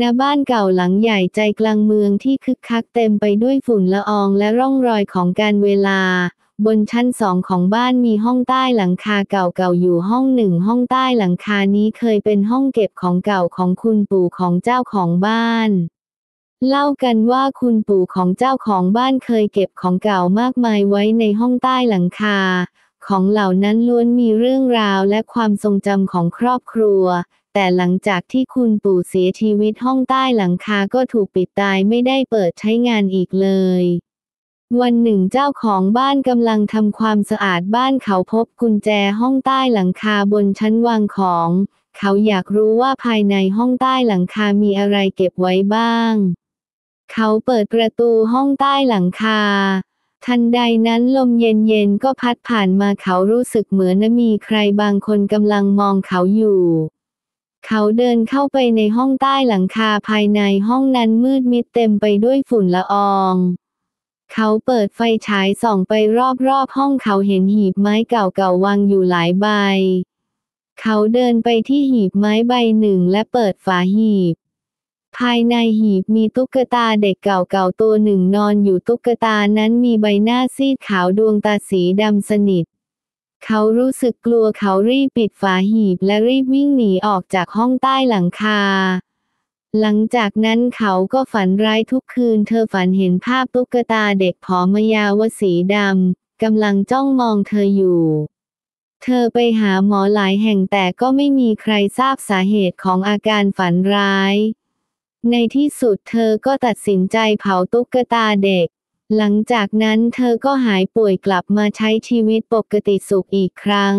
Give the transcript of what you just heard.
ณบ้านเก่าหลังใหญ่ใจกลางเมืองที่คึกคักเต็มไปด้วยฝุ่นละอองและร่องรอยของการเวลา บนชั้นสองของบ้านมีห้องใต้หลังคาเก่าๆอยู่ห้องหนึ่งห้องใต้หลังคานี้เคยเป็นห้องเก็บของเก่าของคุณปู่ของเจ้าของบ้าน เล่ากันว่าคุณปู่ของเจ้าของบ้านเคยเก็บของเก่ามากมายไว้ในห้องใต้หลังคา ของเหล่านั้นล้วนมีเรื่องราวและความทรงจำของครอบครัวแต่หลังจากที่คุณปู่เสียชีวิตห้องใต้หลังคาก็ถูกปิดตายไม่ได้เปิดใช้งานอีกเลย วันหนึ่งเจ้าของบ้านกำลังทำความสะอาดบ้านเขาพบกุญแจห้องใต้หลังคาบนชั้นวางของเขาอยากรู้ว่าภายในห้องใต้หลังคามีอะไรเก็บไว้บ้าง เขาเปิดประตูห้องใต้หลังคา ทันใดนั้นลมเย็นๆก็พัดผ่านมาเขารู้สึกเหมือนมีใครบางคนกำลังมองเขาอยู่เขาเดินเข้าไปในห้องใต้หลังคาภายในห้องนั้นมืดมิดเต็มไปด้วยฝุ่นละออง เขาเปิดไฟฉายส่องไปรอบๆห้องเขาเห็นหีบไม้เก่าๆวางอยู่หลายใบ เขาเดินไปที่หีบไม้ใบหนึ่งและเปิดฝาหีบ ภายในหีบมีตุ๊กตาเด็กเก่าๆตัวหนึ่งนอนอยู่ตุ๊กตานั้นมีใบหน้าซีดขาวดวงตาสีดำสนิทเขารู้สึกกลัวเขารีบปิดฝาหีบและรีบวิ่งหนีออกจากห้องใต้หลังคา หลังจากนั้นเขาก็ฝันร้ายทุกคืนเธอฝันเห็นภาพตุ๊กตาเด็กผอมยาวสีดำกำลังจ้องมองเธออยู่ เธอไปหาหมอหลายแห่งแต่ก็ไม่มีใครทราบสาเหตุของอาการฝันร้าย ในที่สุดเธอก็ตัดสินใจเผาตุ๊กตาเด็กหลังจากนั้นเธอก็หายป่วยกลับมาใช้ชีวิตปกติสุขอีกครั้ง